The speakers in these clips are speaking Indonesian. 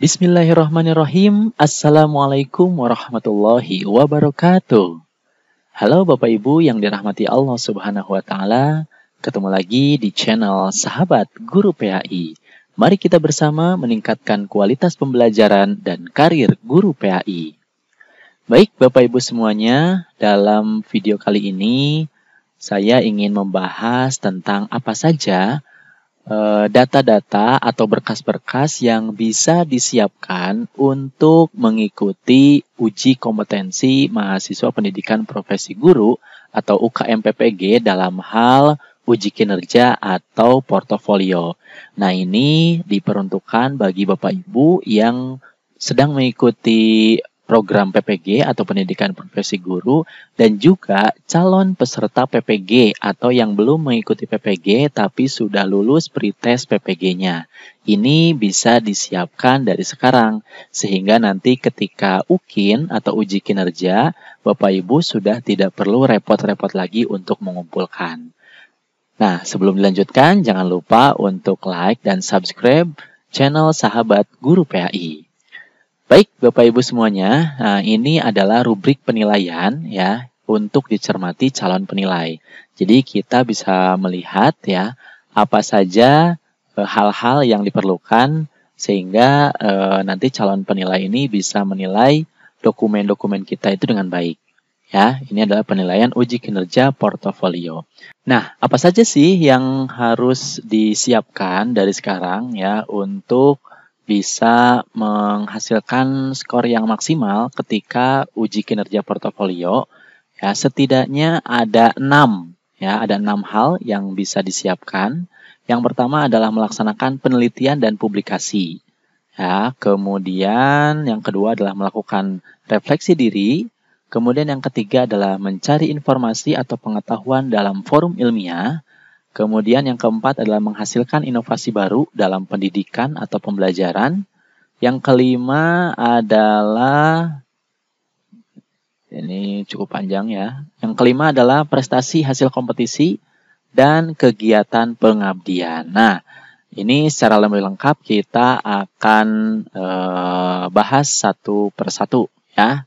Bismillahirrahmanirrahim. Assalamualaikum warahmatullahi wabarakatuh. Halo Bapak Ibu yang dirahmati Allah Subhanahu wa taala. Ketemu lagi di channel Sahabat Guru PAI. Mari kita bersama meningkatkan kualitas pembelajaran dan karir guru PAI. Baik Bapak Ibu semuanya, dalam video kali ini saya ingin membahas tentang apa saja Eh, data-data atau berkas-berkas yang bisa disiapkan untuk mengikuti uji kompetensi mahasiswa pendidikan profesi guru atau UKMPPG dalam hal uji kinerja atau portofolio. Nah, ini diperuntukkan bagi Bapak Ibu yang sedang mengikuti program PPG atau pendidikan profesi guru dan juga calon peserta PPG atau yang belum mengikuti PPG tapi sudah lulus pretest PPG-nya. Ini bisa disiapkan dari sekarang sehingga nanti ketika UKIN atau uji kinerja Bapak Ibu sudah tidak perlu repot-repot lagi untuk mengumpulkan. Nah, sebelum dilanjutkan jangan lupa untuk like dan subscribe channel Sahabat Guru PAI. Baik, Bapak Ibu semuanya, eh, ini adalah rubrik penilaian ya untuk dicermati calon penilai. Jadi kita bisa melihat ya apa saja eh, hal-hal yang diperlukan sehingga eh, nanti calon penilai ini bisa menilai dokumen-dokumen kita itu dengan baik. Ya, ini adalah penilaian uji kinerja portofolio. Nah, apa saja sih yang harus disiapkan dari sekarang ya untuk bisa menghasilkan skor yang maksimal ketika uji kinerja portofolio ya setidaknya ada enam ya ada enam hal yang bisa disiapkan. Yang pertama adalah melaksanakan penelitian dan publikasi. Ya, kemudian yang kedua adalah melakukan refleksi diri. Kemudian yang ketiga adalah mencari informasi atau pengetahuan dalam forum ilmiah. Kemudian yang keempat adalah menghasilkan inovasi baru dalam pendidikan atau pembelajaran. Yang kelima adalah ini cukup panjang ya. Yang kelima adalah prestasi hasil kompetisi dan kegiatan pengabdian. Nah, ini secara lebih lengkap kita akan e, bahas satu persatu ya.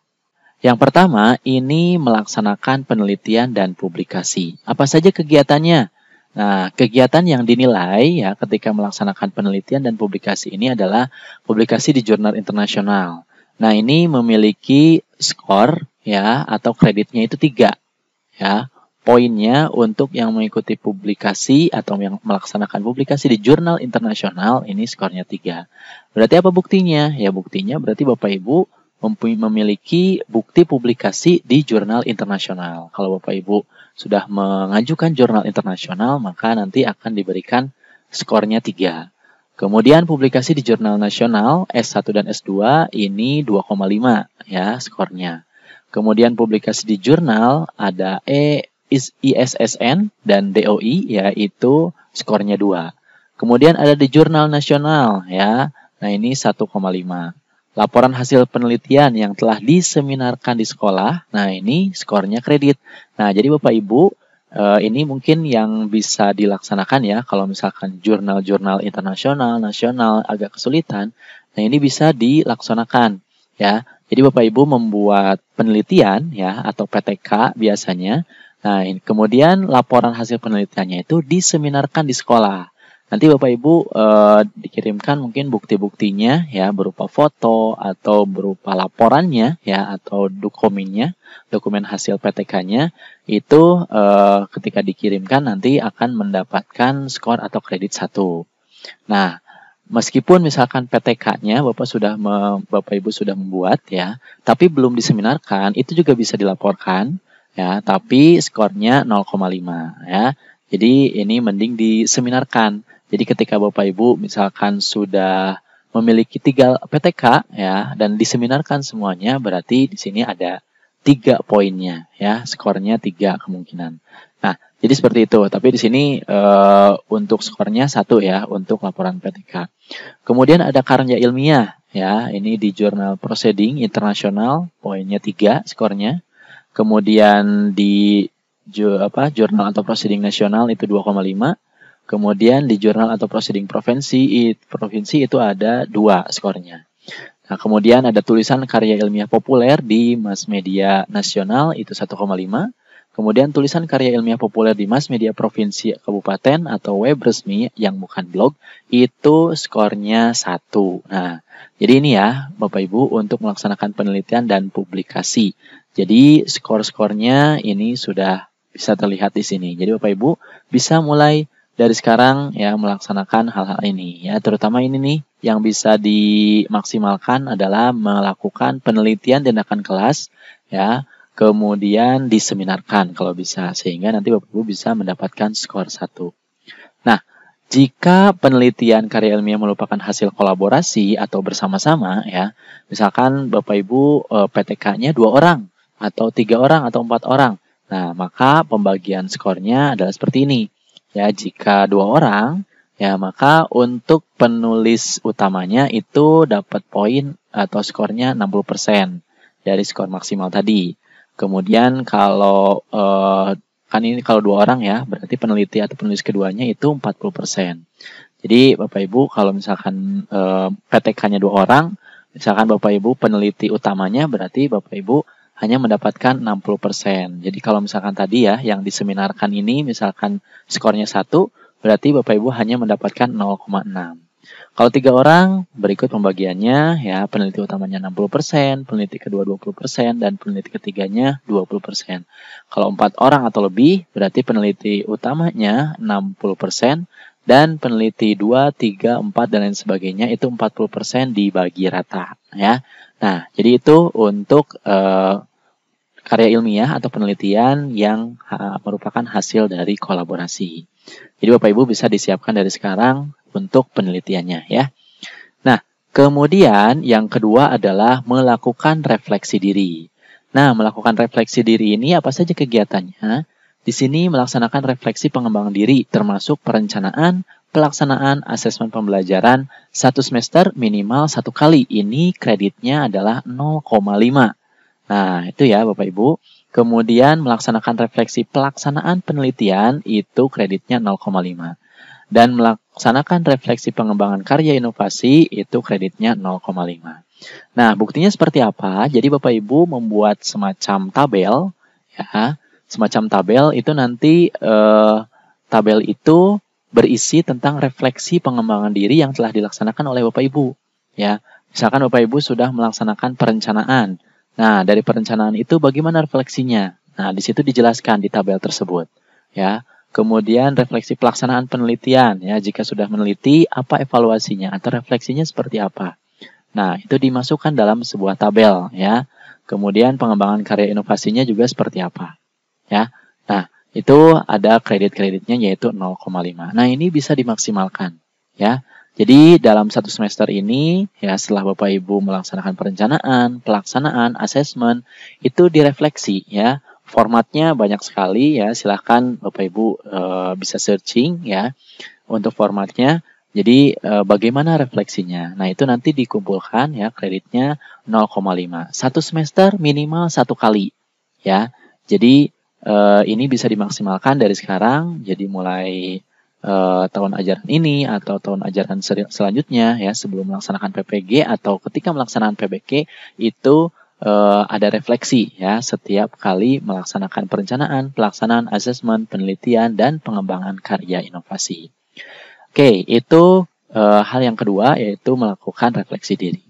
Yang pertama, ini melaksanakan penelitian dan publikasi. Apa saja kegiatannya? Nah, kegiatan yang dinilai ya ketika melaksanakan penelitian dan publikasi ini adalah publikasi di jurnal internasional. Nah, ini memiliki skor ya atau kreditnya itu tiga ya. Poinnya untuk yang mengikuti publikasi atau yang melaksanakan publikasi di jurnal internasional ini skornya tiga. Berarti apa buktinya? Ya buktinya berarti Bapak Ibu memiliki bukti publikasi di jurnal internasional. Kalau Bapak Ibu sudah mengajukan jurnal internasional, maka nanti akan diberikan skornya 3. Kemudian publikasi di jurnal nasional S1 dan S2 ini 2,5 ya skornya. Kemudian publikasi di jurnal ada E ISSN dan DOI yaitu skornya 2. Kemudian ada di jurnal nasional ya. Nah, ini 1,5. Laporan hasil penelitian yang telah diseminarkan di sekolah. Nah, ini skornya kredit. Nah, jadi Bapak Ibu, eh, ini mungkin yang bisa dilaksanakan ya kalau misalkan jurnal-jurnal internasional, nasional agak kesulitan. Nah, ini bisa dilaksanakan ya. Jadi Bapak Ibu membuat penelitian ya atau PTK biasanya. Nah, kemudian laporan hasil penelitiannya itu diseminarkan di sekolah. Nanti Bapak Ibu eh, dikirimkan mungkin bukti-buktinya ya berupa foto atau berupa laporannya ya atau dokumennya, dokumen hasil PTK-nya itu eh, ketika dikirimkan nanti akan mendapatkan skor atau kredit satu. Nah, meskipun misalkan PTK-nya Bapak sudah Bapak Ibu sudah membuat ya, tapi belum diseminarkan, itu juga bisa dilaporkan ya, tapi skornya 0,5 ya. Jadi ini mending diseminarkan. Jadi ketika Bapak Ibu misalkan sudah memiliki tiga PTK ya dan diseminarkan semuanya berarti di sini ada tiga poinnya ya skornya tiga kemungkinan. Nah jadi seperti itu tapi di sini e, untuk skornya satu ya untuk laporan PTK. Kemudian ada karya ilmiah ya ini di jurnal proceeding internasional poinnya tiga skornya. Kemudian di ju, apa jurnal atau proceeding nasional itu 2,5 Kemudian di jurnal atau proceeding provinsi, provinsi itu ada dua skornya. Nah, kemudian ada tulisan karya ilmiah populer di mass media nasional itu 1,5. Kemudian tulisan karya ilmiah populer di mass media provinsi, kabupaten atau web resmi yang bukan blog itu skornya satu. Nah, jadi ini ya Bapak Ibu untuk melaksanakan penelitian dan publikasi. Jadi skor-skornya ini sudah bisa terlihat di sini. Jadi Bapak Ibu bisa mulai dari sekarang ya melaksanakan hal-hal ini ya terutama ini nih yang bisa dimaksimalkan adalah melakukan penelitian tindakan kelas ya kemudian diseminarkan kalau bisa sehingga nanti Bapak Ibu bisa mendapatkan skor satu. Nah, jika penelitian karya ilmiah merupakan hasil kolaborasi atau bersama-sama ya, misalkan Bapak Ibu e, PTK-nya dua orang atau tiga orang atau empat orang, nah maka pembagian skornya adalah seperti ini Ya, jika dua orang, ya maka untuk penulis utamanya itu dapat poin atau skornya 60% dari skor maksimal tadi. Kemudian kalau eh, kan ini kalau dua orang ya, berarti peneliti atau penulis keduanya itu 40%. Jadi Bapak Ibu kalau misalkan eh, PTK-nya dua orang, misalkan Bapak Ibu peneliti utamanya berarti Bapak Ibu hanya mendapatkan 60%. Jadi kalau misalkan tadi ya yang diseminarkan ini misalkan skornya 1, berarti Bapak Ibu hanya mendapatkan 0,6. Kalau tiga orang, berikut pembagiannya ya peneliti utamanya 60%, peneliti kedua 20%, dan peneliti ketiganya 20%. Kalau empat orang atau lebih, berarti peneliti utamanya 60%, dan peneliti 2, 3, 4, dan lain sebagainya itu 40% dibagi rata ya. Nah, jadi itu untuk uh, karya ilmiah atau penelitian yang merupakan hasil dari kolaborasi. Jadi Bapak Ibu bisa disiapkan dari sekarang untuk penelitiannya ya. Nah, kemudian yang kedua adalah melakukan refleksi diri. Nah, melakukan refleksi diri ini apa saja kegiatannya? Di sini melaksanakan refleksi pengembangan diri termasuk perencanaan, pelaksanaan asesmen pembelajaran satu semester minimal satu kali. Ini kreditnya adalah Nah, itu ya Bapak Ibu. Kemudian melaksanakan refleksi pelaksanaan penelitian itu kreditnya 0,5. Dan melaksanakan refleksi pengembangan karya inovasi itu kreditnya 0,5. Nah, buktinya seperti apa? Jadi Bapak Ibu membuat semacam tabel ya. Semacam tabel itu nanti eh, tabel itu berisi tentang refleksi pengembangan diri yang telah dilaksanakan oleh Bapak Ibu ya. Misalkan Bapak Ibu sudah melaksanakan perencanaan Nah, dari perencanaan itu bagaimana refleksinya? Nah, di situ dijelaskan di tabel tersebut, ya. Kemudian refleksi pelaksanaan penelitian, ya, jika sudah meneliti apa evaluasinya atau refleksinya seperti apa. Nah, itu dimasukkan dalam sebuah tabel, ya. Kemudian pengembangan karya inovasinya juga seperti apa. Ya. Nah, itu ada kredit-kreditnya yaitu 0,5. Nah, ini bisa dimaksimalkan, ya. Jadi dalam satu semester ini ya setelah Bapak Ibu melaksanakan perencanaan, pelaksanaan, asesmen itu direfleksi ya. Formatnya banyak sekali ya. Silahkan Bapak Ibu e, bisa searching ya untuk formatnya. Jadi e, bagaimana refleksinya? Nah itu nanti dikumpulkan ya kreditnya 0,5. Satu semester minimal satu kali ya. Jadi e, ini bisa dimaksimalkan dari sekarang. Jadi mulai Eh, tahun ajaran ini atau tahun ajaran selanjutnya ya sebelum melaksanakan PPG atau ketika melaksanakan PPG itu uh, ada refleksi ya setiap kali melaksanakan perencanaan, pelaksanaan, asesmen, penelitian dan pengembangan karya inovasi. Oke, itu uh, hal yang kedua yaitu melakukan refleksi diri.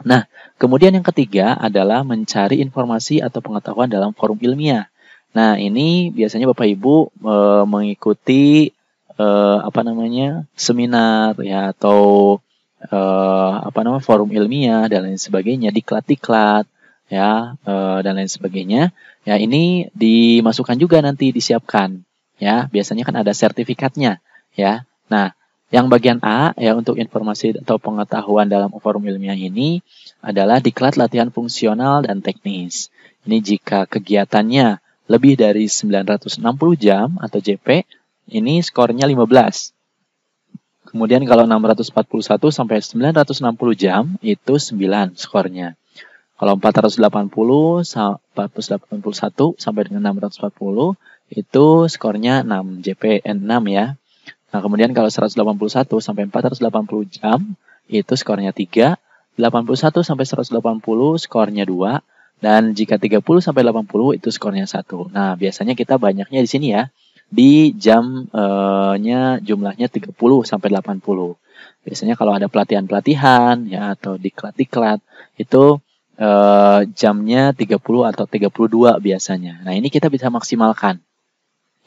Nah, kemudian yang ketiga adalah mencari informasi atau pengetahuan dalam forum ilmiah. Nah, ini biasanya Bapak Ibu e, mengikuti uh, apa namanya seminar ya atau uh, apa namanya forum ilmiah dan lain sebagainya, diklat-diklat ya uh, dan lain sebagainya. Ya ini dimasukkan juga nanti disiapkan ya. Biasanya kan ada sertifikatnya ya. Nah yang bagian A ya untuk informasi atau pengetahuan dalam forum ilmiah ini adalah diklat latihan fungsional dan teknis. Ini jika kegiatannya lebih dari 960 jam atau JP ini skornya 15. Kemudian kalau 641 sampai 960 jam itu 9 skornya. Kalau 480 481 sampai dengan 640 itu skornya 6 JP 6 ya. Nah, kemudian kalau 181 sampai 480 jam itu skornya 3, 81 sampai 180 skornya 2 dan jika 30 sampai 80 itu skornya 1. Nah, biasanya kita banyaknya di sini ya di jamnya eh, uh jumlahnya 30 sampai 80. Biasanya kalau ada pelatihan-pelatihan ya atau diklat-diklat itu uh, jamnya 30 atau 32 biasanya. Nah, ini kita bisa maksimalkan.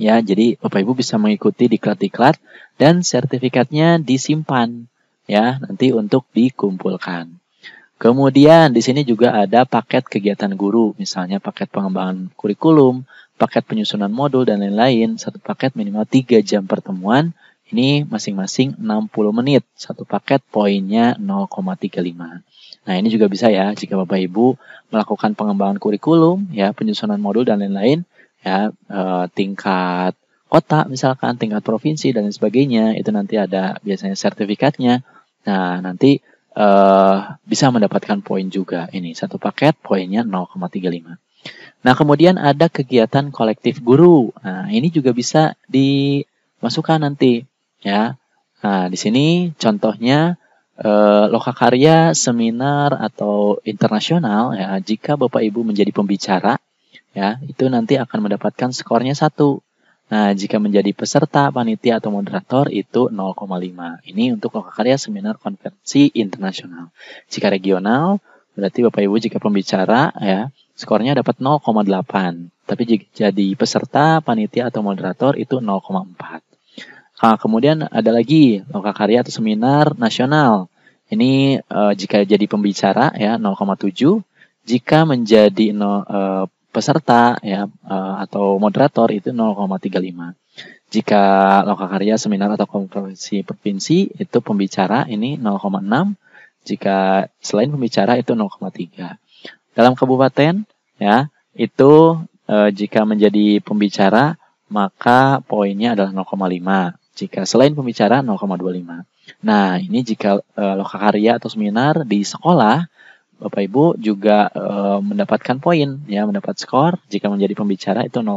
Ya, jadi Bapak Ibu bisa mengikuti diklat-diklat dan sertifikatnya disimpan ya nanti untuk dikumpulkan. Kemudian di sini juga ada paket kegiatan guru, misalnya paket pengembangan kurikulum, paket penyusunan modul dan lain-lain, satu paket minimal 3 jam pertemuan, ini masing-masing 60 menit, satu paket poinnya 0,35. Nah, ini juga bisa ya jika Bapak Ibu melakukan pengembangan kurikulum, ya, penyusunan modul dan lain-lain, ya, e, tingkat kota misalkan, tingkat provinsi dan lain sebagainya, itu nanti ada biasanya sertifikatnya. Nah, nanti e, bisa mendapatkan poin juga ini. Satu paket poinnya 0,35. Nah, kemudian ada kegiatan kolektif guru. Nah, ini juga bisa dimasukkan nanti ya. Nah, di sini contohnya eh, lokakarya seminar atau internasional ya. Jika Bapak Ibu menjadi pembicara ya, itu nanti akan mendapatkan skornya satu. Nah, jika menjadi peserta, panitia, atau moderator itu 0,5. Ini untuk lokakarya seminar konferensi internasional. Jika regional, berarti Bapak Ibu jika pembicara ya skornya dapat 0,8. Tapi jadi peserta, panitia atau moderator itu 0,4. Nah, kemudian ada lagi loka karya atau seminar nasional. Ini eh, jika jadi pembicara ya 0,7, jika menjadi no, eh, peserta ya eh, atau moderator itu 0,35. Jika loka karya seminar atau konferensi provinsi itu pembicara ini 0,6, jika selain pembicara itu 0,3 dalam kabupaten ya itu e, jika menjadi pembicara maka poinnya adalah 0,5 jika selain pembicara 0,25. Nah, ini jika e, eh, lokakarya atau seminar di sekolah Bapak Ibu juga e, mendapatkan poin ya, mendapat skor jika menjadi pembicara itu 0,2,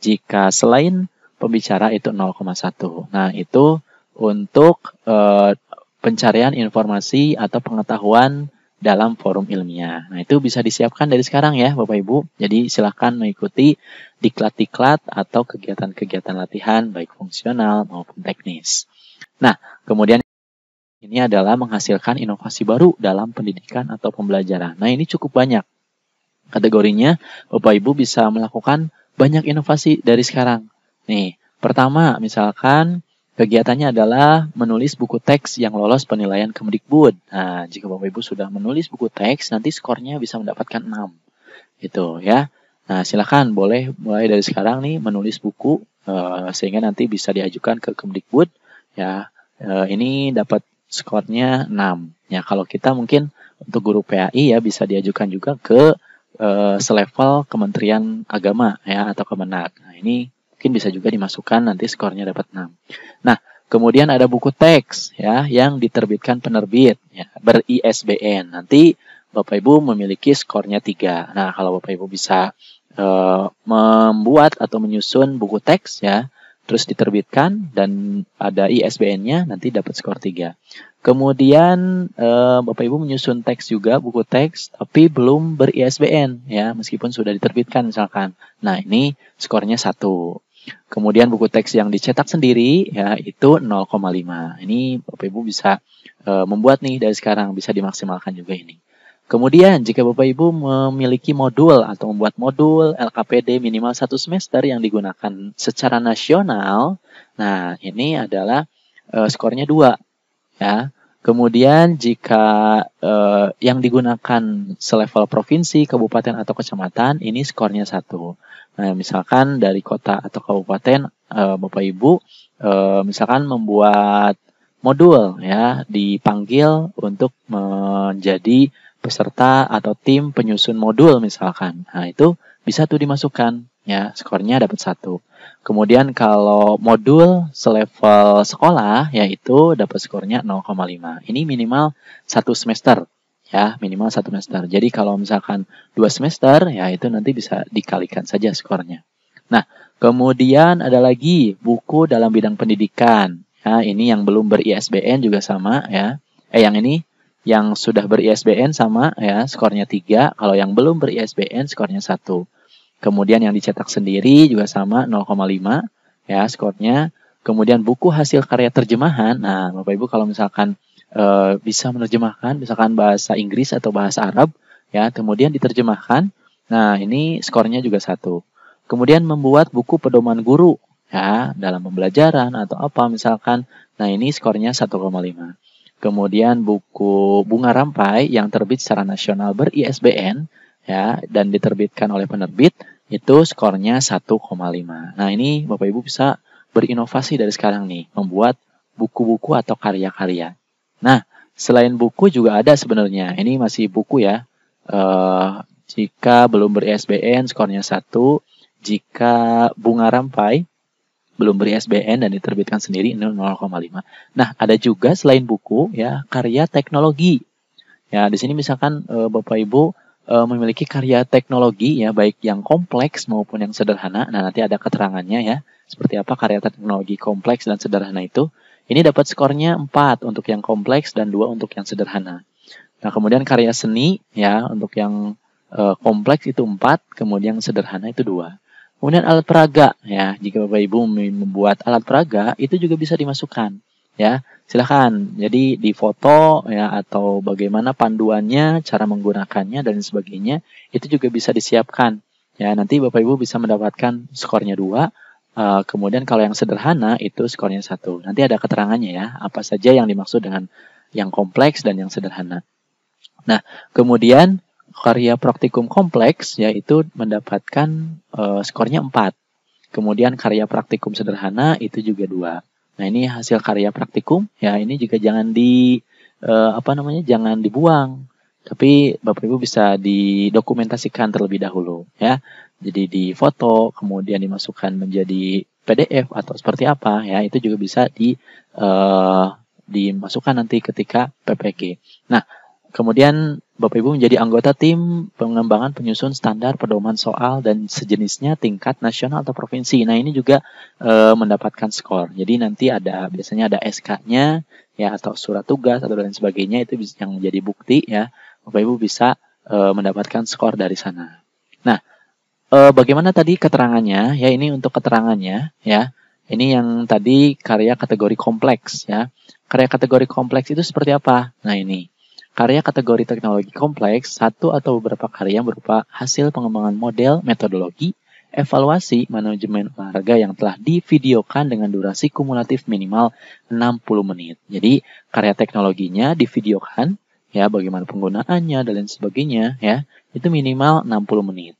jika selain pembicara itu 0,1. Nah, itu untuk e, pencarian informasi atau pengetahuan dalam forum ilmiah. Nah, itu bisa disiapkan dari sekarang ya, Bapak Ibu. Jadi, silahkan mengikuti diklat-diklat atau kegiatan-kegiatan latihan baik fungsional maupun teknis. Nah, kemudian ini adalah menghasilkan inovasi baru dalam pendidikan atau pembelajaran. Nah, ini cukup banyak. Kategorinya, Bapak Ibu bisa melakukan banyak inovasi dari sekarang. Nih, pertama misalkan Kegiatannya adalah menulis buku teks yang lolos penilaian Kemdikbud. Nah, jika Bapak Ibu sudah menulis buku teks, nanti skornya bisa mendapatkan 6. Gitu ya. Nah, silakan boleh mulai dari sekarang nih menulis buku eh, sehingga nanti bisa diajukan ke Kemdikbud ya. Eh, ini dapat skornya 6. Ya, kalau kita mungkin untuk guru PAI ya bisa diajukan juga ke uh, selevel Kementerian Agama ya atau Kemenag. Nah, ini Mungkin bisa juga dimasukkan nanti skornya dapat 6. Nah, kemudian ada buku teks ya yang diterbitkan penerbit ya, ber ISBN. Nanti Bapak Ibu memiliki skornya 3. Nah, kalau Bapak Ibu bisa e, membuat atau menyusun buku teks ya, terus diterbitkan dan ada ISBN-nya nanti dapat skor 3. Kemudian e, Bapak Ibu menyusun teks juga buku teks tapi belum ber-ISBN ya meskipun sudah diterbitkan misalkan. Nah, ini skornya satu Kemudian buku teks yang dicetak sendiri ya itu 0,5. Ini Bapak Ibu bisa e, membuat nih dari sekarang bisa dimaksimalkan juga ini. Kemudian jika Bapak Ibu memiliki modul atau membuat modul LKPD minimal satu semester yang digunakan secara nasional, nah ini adalah e, skornya dua ya. Kemudian jika e, yang digunakan selevel provinsi, kabupaten atau kecamatan, ini skornya satu. Nah, misalkan dari kota atau kabupaten eh, Bapak Ibu eh, misalkan membuat modul ya dipanggil untuk menjadi peserta atau tim penyusun modul misalkan. Nah, itu bisa tuh dimasukkan ya, skornya dapat satu. Kemudian kalau modul selevel sekolah yaitu dapat skornya 0,5. Ini minimal satu semester ya minimal satu semester. Jadi kalau misalkan dua semester ya itu nanti bisa dikalikan saja skornya. Nah kemudian ada lagi buku dalam bidang pendidikan. Ya, ini yang belum ber-ISBN juga sama ya. Eh yang ini yang sudah ber-ISBN sama ya skornya tiga. Kalau yang belum ber-ISBN skornya satu. Kemudian yang dicetak sendiri juga sama 0,5 ya skornya. Kemudian buku hasil karya terjemahan. Nah Bapak Ibu kalau misalkan Eh, bisa menerjemahkan misalkan bahasa Inggris atau bahasa Arab ya kemudian diterjemahkan nah ini skornya juga satu kemudian membuat buku pedoman guru ya dalam pembelajaran atau apa misalkan nah ini skornya 1,5 kemudian buku bunga rampai yang terbit secara nasional ber ISBN ya dan diterbitkan oleh penerbit itu skornya 1,5 nah ini Bapak Ibu bisa berinovasi dari sekarang nih membuat buku-buku atau karya-karya Nah, selain buku juga ada sebenarnya. Ini masih buku ya. Uh, jika belum beri SBN skornya satu. Jika bunga rampai belum beri SBN dan diterbitkan sendiri 0,5. Nah, ada juga selain buku ya karya teknologi. Ya, di sini misalkan e, Bapak Ibu e, memiliki karya teknologi ya baik yang kompleks maupun yang sederhana. Nah, nanti ada keterangannya ya seperti apa karya teknologi kompleks dan sederhana itu. Ini dapat skornya 4 untuk yang kompleks dan 2 untuk yang sederhana. Nah, kemudian karya seni ya untuk yang e, kompleks itu 4, kemudian yang sederhana itu 2. Kemudian alat peraga ya, jika Bapak Ibu membuat alat peraga itu juga bisa dimasukkan ya. Silahkan. Jadi di foto ya atau bagaimana panduannya, cara menggunakannya dan sebagainya itu juga bisa disiapkan. Ya, nanti Bapak Ibu bisa mendapatkan skornya 2 Eh, kemudian kalau yang sederhana itu skornya satu. Nanti ada keterangannya ya, apa saja yang dimaksud dengan yang kompleks dan yang sederhana. Nah, kemudian karya praktikum kompleks yaitu mendapatkan uh, skornya empat. Kemudian karya praktikum sederhana itu juga dua. Nah, ini hasil karya praktikum ya, ini juga jangan di uh, apa namanya? jangan dibuang. Tapi Bapak Ibu bisa didokumentasikan terlebih dahulu ya jadi di foto, kemudian dimasukkan menjadi PDF atau seperti apa ya itu juga bisa di uh, dimasukkan nanti ketika PPG. Nah, kemudian Bapak Ibu menjadi anggota tim pengembangan penyusun standar pedoman soal dan sejenisnya tingkat nasional atau provinsi. Nah, ini juga uh, mendapatkan skor. Jadi nanti ada biasanya ada SK-nya ya atau surat tugas atau lain sebagainya itu yang menjadi bukti ya. Bapak Ibu bisa uh, mendapatkan skor dari sana. Nah, e, bagaimana tadi keterangannya? Ya, ini untuk keterangannya, ya. Ini yang tadi karya kategori kompleks, ya. Karya kategori kompleks itu seperti apa? Nah, ini. Karya kategori teknologi kompleks, satu atau beberapa karya berupa hasil pengembangan model, metodologi, evaluasi manajemen olahraga yang telah divideokan dengan durasi kumulatif minimal 60 menit. Jadi, karya teknologinya divideokan, ya, bagaimana penggunaannya dan lain sebagainya, ya, itu minimal 60 menit.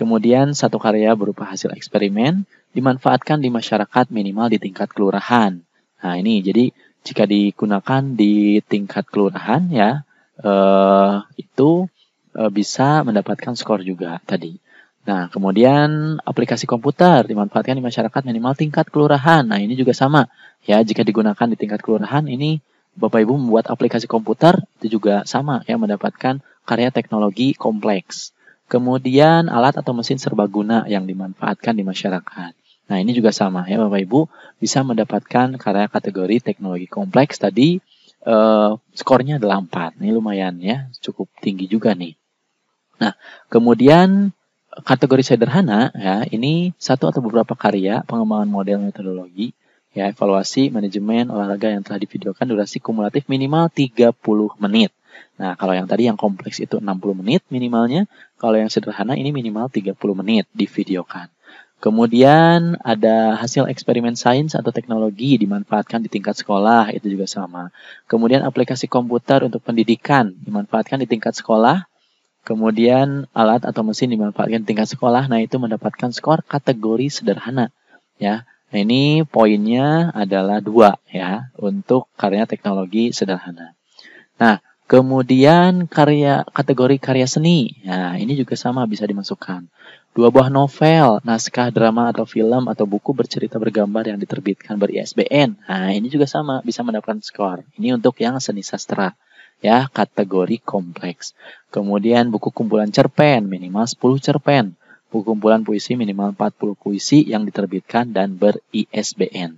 Kemudian satu karya berupa hasil eksperimen dimanfaatkan di masyarakat minimal di tingkat kelurahan. Nah ini jadi jika digunakan di tingkat kelurahan ya eh, itu eh, bisa mendapatkan skor juga tadi. Nah kemudian aplikasi komputer dimanfaatkan di masyarakat minimal tingkat kelurahan. Nah ini juga sama ya jika digunakan di tingkat kelurahan ini Bapak Ibu membuat aplikasi komputer itu juga sama ya mendapatkan karya teknologi kompleks. Kemudian alat atau mesin serbaguna yang dimanfaatkan di masyarakat. Nah, ini juga sama ya Bapak Ibu, bisa mendapatkan karya kategori teknologi kompleks tadi eh, skornya adalah 4. Ini lumayan ya, cukup tinggi juga nih. Nah, kemudian eh, kategori sederhana ya, ini satu atau beberapa karya pengembangan model metodologi ya evaluasi manajemen olahraga yang telah divideokan durasi kumulatif minimal 30 menit. Nah, kalau yang tadi yang kompleks itu 60 menit minimalnya, kalau yang sederhana ini minimal 30 menit divideokan. Kemudian ada hasil eksperimen sains atau teknologi dimanfaatkan di tingkat sekolah, itu juga sama. Kemudian aplikasi komputer untuk pendidikan dimanfaatkan di tingkat sekolah. Kemudian alat atau mesin dimanfaatkan di tingkat sekolah, nah itu mendapatkan skor kategori sederhana. Ya, nah ini poinnya adalah dua ya untuk karya teknologi sederhana. Nah, Kemudian karya kategori karya seni. Nah, ini juga sama bisa dimasukkan. Dua buah novel, naskah drama atau film atau buku bercerita bergambar yang diterbitkan ber-ISBN. Nah, ini juga sama bisa mendapatkan skor. Ini untuk yang seni sastra ya, kategori kompleks. Kemudian buku kumpulan cerpen minimal 10 cerpen, buku kumpulan puisi minimal 40 puisi yang diterbitkan dan ber-ISBN.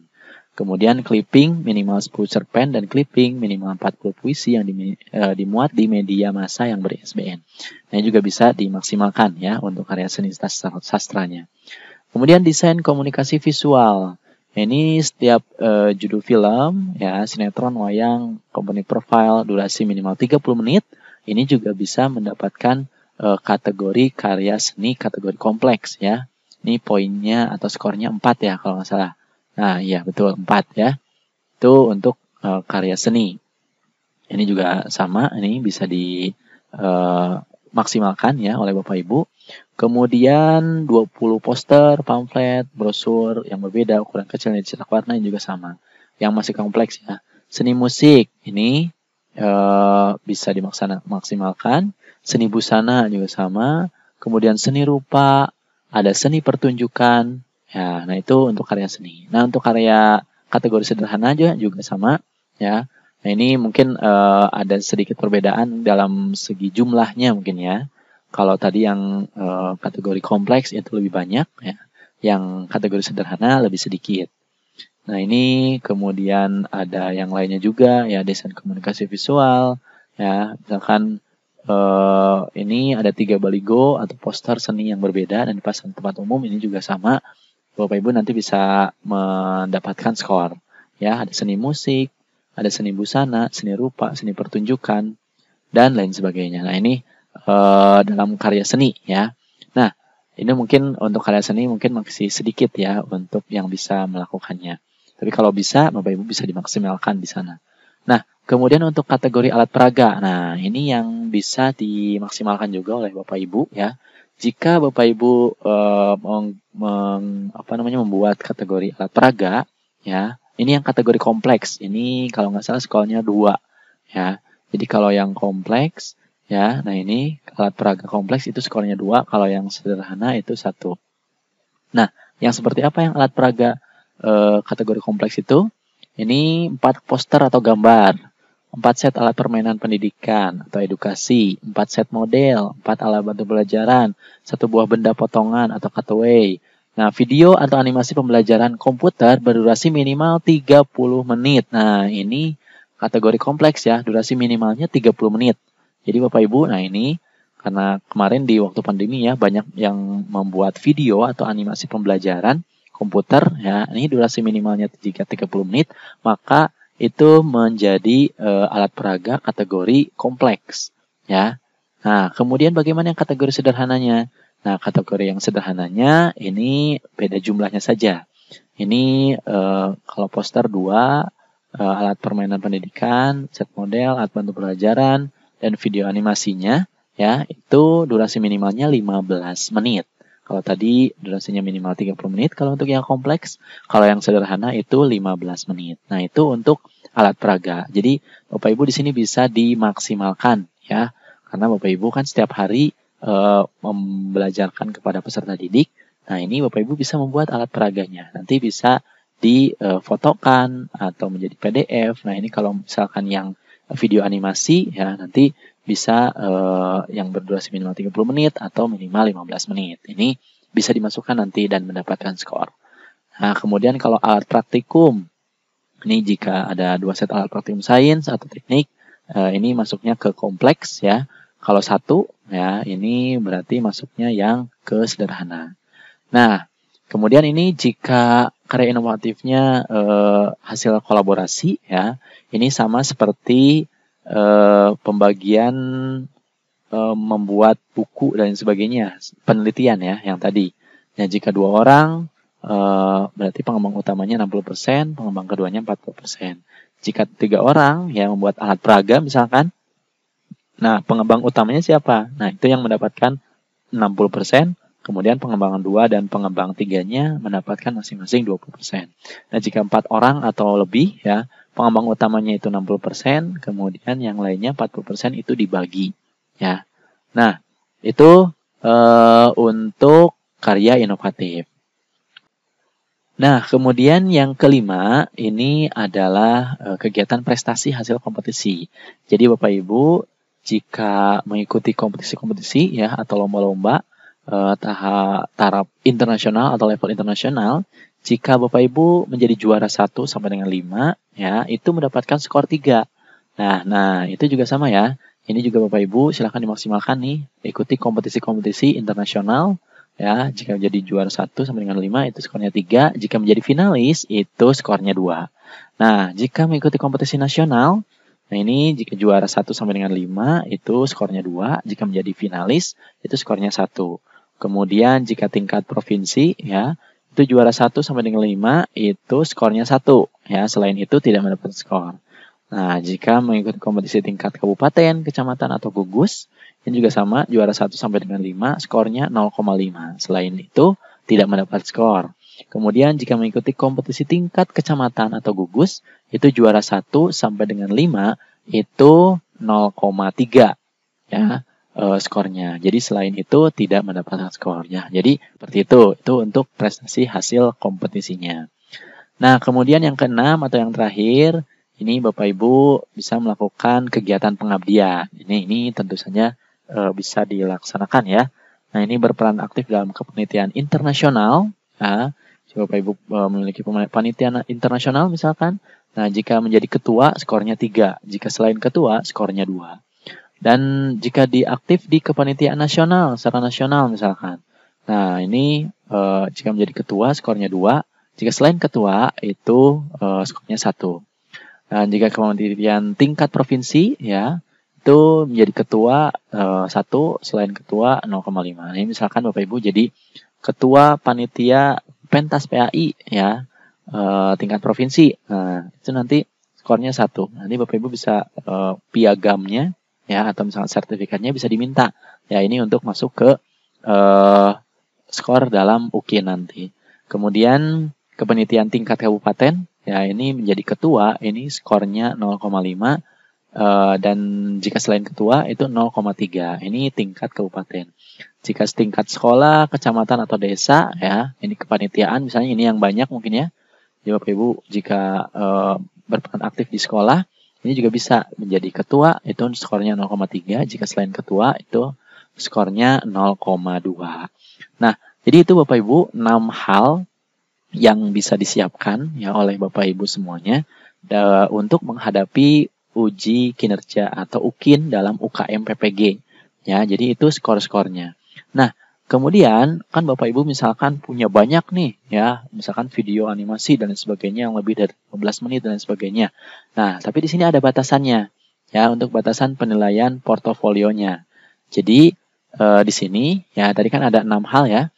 Kemudian clipping minimal 10 cerpen dan clipping minimal 40 puisi yang di, e, eh, dimuat di media massa yang ber-SBN. Nah, juga bisa dimaksimalkan ya untuk karya seni sastranya. Kemudian desain komunikasi visual. Ini setiap e, judul film, ya sinetron, wayang, company profile, durasi minimal 30 menit. Ini juga bisa mendapatkan e, kategori karya seni kategori kompleks ya. Ini poinnya atau skornya 4 ya kalau nggak salah. Nah, iya betul empat ya. Itu untuk uh, karya seni. Ini juga sama, ini bisa dimaksimalkan eh, uh, ya oleh Bapak Ibu. Kemudian 20 poster, pamflet, brosur yang berbeda ukuran kecil dan cetak warna juga sama. Yang masih kompleks ya. Seni musik ini uh, bisa dimaksimalkan. Seni busana juga sama. Kemudian seni rupa, ada seni pertunjukan, Ya, nah itu untuk karya seni. Nah, untuk karya kategori sederhana aja juga sama, ya. Nah, ini mungkin uh, ada sedikit perbedaan dalam segi jumlahnya mungkin ya. Kalau tadi yang uh, kategori kompleks itu lebih banyak ya. Yang kategori sederhana lebih sedikit. Nah, ini kemudian ada yang lainnya juga ya desain komunikasi visual ya. Misalkan uh, ini ada tiga baligo atau poster seni yang berbeda dan pasang tempat umum ini juga sama Bapak Ibu nanti bisa mendapatkan skor. Ya, ada seni musik, ada seni busana, seni rupa, seni pertunjukan, dan lain sebagainya. Nah, ini eh, dalam karya seni ya. Nah, ini mungkin untuk karya seni mungkin masih sedikit ya untuk yang bisa melakukannya. Tapi kalau bisa, Bapak Ibu bisa dimaksimalkan di sana. Nah, kemudian untuk kategori alat peraga. Nah, ini yang bisa dimaksimalkan juga oleh Bapak Ibu ya. Jika Bapak Ibu uh, meng, apa namanya membuat kategori alat peraga ya, ini yang kategori kompleks. Ini kalau nggak salah sekolahnya dua ya. Jadi kalau yang kompleks ya, nah ini alat peraga kompleks itu skornya dua, kalau yang sederhana itu satu. Nah, yang seperti apa yang alat peraga e, kategori kompleks itu? Ini empat poster atau gambar 4 set alat permainan pendidikan atau edukasi, 4 set model, 4 alat bantu pembelajaran, satu buah benda potongan atau cutaway. Nah, video atau animasi pembelajaran komputer berdurasi minimal 30 menit. Nah, ini kategori kompleks ya, durasi minimalnya 30 menit. Jadi Bapak Ibu, nah ini karena kemarin di waktu pandemi ya banyak yang membuat video atau animasi pembelajaran komputer ya, ini durasi minimalnya 30 menit, maka itu menjadi e, alat peraga kategori kompleks ya. Nah, kemudian bagaimana yang kategori sederhananya? Nah, kategori yang sederhananya ini beda jumlahnya saja. Ini e, kalau poster 2 e, eh, alat permainan pendidikan, set model, alat bantu pelajaran dan video animasinya ya, itu durasi minimalnya 15 menit kalau tadi durasinya minimal 30 menit, kalau untuk yang kompleks, kalau yang sederhana itu 15 menit. Nah, itu untuk alat peraga. Jadi, Bapak Ibu di sini bisa dimaksimalkan ya. Karena Bapak Ibu kan setiap hari e, membelajarkan kepada peserta didik. Nah, ini Bapak Ibu bisa membuat alat peraganya. Nanti bisa difotokan atau menjadi PDF. Nah, ini kalau misalkan yang video animasi ya nanti bisa eh, yang berdurasi minimal 30 menit atau minimal 15 menit. Ini bisa dimasukkan nanti dan mendapatkan skor. Nah, kemudian kalau alat praktikum, ini jika ada dua set alat praktikum sains atau teknik, eh, ini masuknya ke kompleks ya. Kalau satu, ya ini berarti masuknya yang ke sederhana. Nah, kemudian ini jika karya inovatifnya eh, hasil kolaborasi ya, ini sama seperti Eh, pembagian e, membuat buku dan sebagainya, penelitian ya yang tadi. Ya, jika dua orang e, berarti pengembang utamanya 60%, pengembang keduanya 40%. Jika tiga orang yang membuat alat peraga misalkan, nah pengembang utamanya siapa? Nah itu yang mendapatkan 60%, kemudian pengembangan dua dan pengembang tiganya mendapatkan masing-masing 20%. Nah jika empat orang atau lebih ya, pengembang utamanya itu 60%, kemudian yang lainnya 40% itu dibagi ya. Nah, itu e, untuk karya inovatif. Nah, kemudian yang kelima ini adalah e, kegiatan prestasi hasil kompetisi. Jadi Bapak Ibu, jika mengikuti kompetisi-kompetisi ya atau lomba-lomba Uh, tahap taraf internasional atau level internasional, jika Bapak Ibu menjadi juara 1 sampai dengan 5, ya, itu mendapatkan skor 3. Nah, nah itu juga sama ya. Ini juga Bapak Ibu silahkan dimaksimalkan nih. Ikuti kompetisi-kompetisi internasional. Ya, jika menjadi juara 1 sampai dengan 5 itu skornya 3. Jika menjadi finalis itu skornya 2. Nah, jika mengikuti kompetisi nasional, nah ini jika juara 1 sampai dengan 5 itu skornya 2. Jika menjadi finalis itu skornya 1. Kemudian jika tingkat provinsi ya, itu juara 1 sampai dengan 5 itu skornya 1 ya selain itu tidak mendapat skor nah jika mengikuti kompetisi tingkat kabupaten kecamatan atau gugus yang juga sama juara 1 sampai dengan 5 skornya 0,5 selain itu tidak mendapat skor kemudian jika mengikuti kompetisi tingkat kecamatan atau gugus itu juara 1 sampai dengan 5 itu 0,3 ya uh, skornya. Jadi selain itu tidak mendapatkan skornya. Jadi seperti itu. Itu untuk prestasi hasil kompetisinya. Nah, kemudian yang keenam atau yang terakhir, ini Bapak Ibu bisa melakukan kegiatan pengabdian. Ini ini tentu saja uh, bisa dilaksanakan ya. Nah, ini berperan aktif dalam kepenelitian internasional. Nah, si Bapak Ibu uh, memiliki penelitian internasional misalkan. Nah, jika menjadi ketua, skornya tiga. Jika selain ketua, skornya dua. Dan jika diaktif di kepanitiaan nasional secara nasional misalkan. Nah, ini e, jika menjadi ketua skornya dua Jika selain ketua itu e, skornya satu Dan jika kepanitiaan tingkat provinsi ya itu menjadi ketua e, satu selain ketua 0,5. Ini misalkan Bapak Ibu jadi ketua panitia pentas PAI ya e, tingkat provinsi. Nah, itu nanti skornya satu. Nanti Bapak Ibu bisa e, piagamnya ya atau misalnya sertifikatnya bisa diminta ya ini untuk masuk ke uh, skor dalam UKI nanti kemudian kepenitian tingkat kabupaten ya ini menjadi ketua ini skornya 0,5 uh, eh, dan jika selain ketua itu 0,3 ini tingkat kabupaten jika tingkat sekolah kecamatan atau desa ya ini kepanitiaan misalnya ini yang banyak mungkin ya Bapak Ibu jika uh, berperan aktif di sekolah ini juga bisa menjadi ketua, itu skornya 0,3. Jika selain ketua, itu skornya 0,2. Nah, jadi itu Bapak Ibu 6 hal yang bisa disiapkan ya oleh Bapak Ibu semuanya untuk menghadapi uji kinerja atau UKIN dalam UKM PPG. Ya, jadi itu skor-skornya. Nah, Kemudian kan Bapak Ibu misalkan punya banyak nih ya, misalkan video animasi dan sebagainya yang lebih dari 15 menit dan sebagainya. Nah, tapi di sini ada batasannya ya untuk batasan penilaian portofolionya. Jadi e, di sini ya tadi kan ada enam hal ya,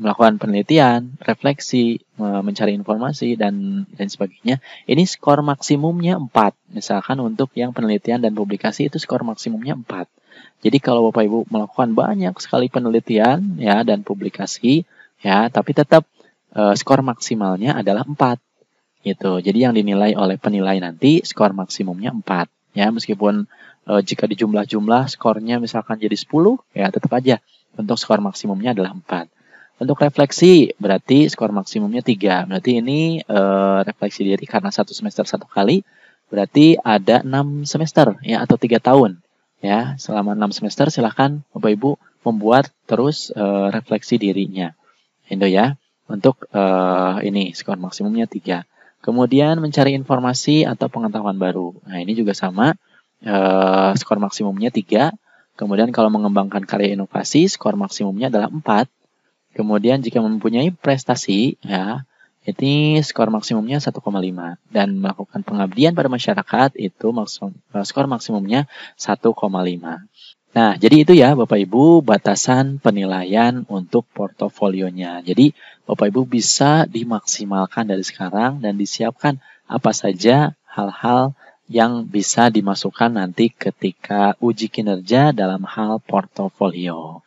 melakukan penelitian, refleksi, mencari informasi dan dan sebagainya. Ini skor maksimumnya 4. Misalkan untuk yang penelitian dan publikasi itu skor maksimumnya 4. Jadi kalau Bapak Ibu melakukan banyak sekali penelitian ya dan publikasi ya, tapi tetap e, skor maksimalnya adalah 4 gitu. Jadi yang dinilai oleh penilai nanti skor maksimumnya 4 ya meskipun e, jika dijumlah-jumlah skornya misalkan jadi 10 ya tetap aja untuk skor maksimumnya adalah 4. Untuk refleksi berarti skor maksimumnya 3. Berarti ini e, refleksi diri karena satu semester satu kali berarti ada 6 semester ya atau 3 tahun ya selama enam semester silahkan bapak ibu membuat terus e, refleksi dirinya Indo ya untuk e, ini skor maksimumnya tiga kemudian mencari informasi atau pengetahuan baru nah ini juga sama e, skor maksimumnya tiga kemudian kalau mengembangkan karya inovasi skor maksimumnya adalah empat kemudian jika mempunyai prestasi ya jadi skor maksimumnya 1,5 dan melakukan pengabdian pada masyarakat itu maksum, eh, skor maksimumnya 1,5. Nah, jadi itu ya Bapak Ibu batasan penilaian untuk portofolionya. Jadi Bapak Ibu bisa dimaksimalkan dari sekarang dan disiapkan apa saja hal-hal yang bisa dimasukkan nanti ketika uji kinerja dalam hal portofolio.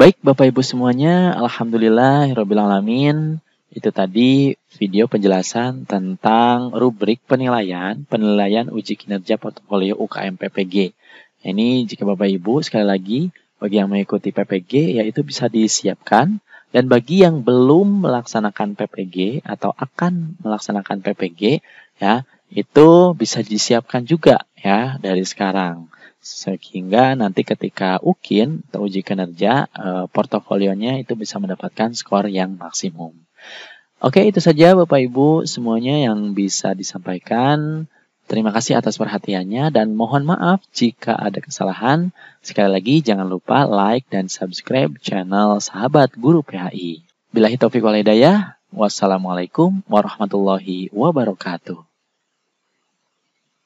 Baik Bapak Ibu semuanya, Alhamdulillah, Alamin. Itu tadi video penjelasan tentang rubrik penilaian, penilaian uji kinerja portofolio UKM PPG. Nah, ini jika Bapak Ibu sekali lagi bagi yang mengikuti PPG yaitu bisa disiapkan dan bagi yang belum melaksanakan PPG atau akan melaksanakan PPG ya itu bisa disiapkan juga ya dari sekarang sehingga nanti ketika ukin atau uji kinerja e, portofolionya itu bisa mendapatkan skor yang maksimum. Oke, itu saja Bapak Ibu semuanya yang bisa disampaikan. Terima kasih atas perhatiannya dan mohon maaf jika ada kesalahan. Sekali lagi jangan lupa like dan subscribe channel Sahabat Guru PHI. Bila hitafiq walidayah, wassalamualaikum warahmatullahi wabarakatuh.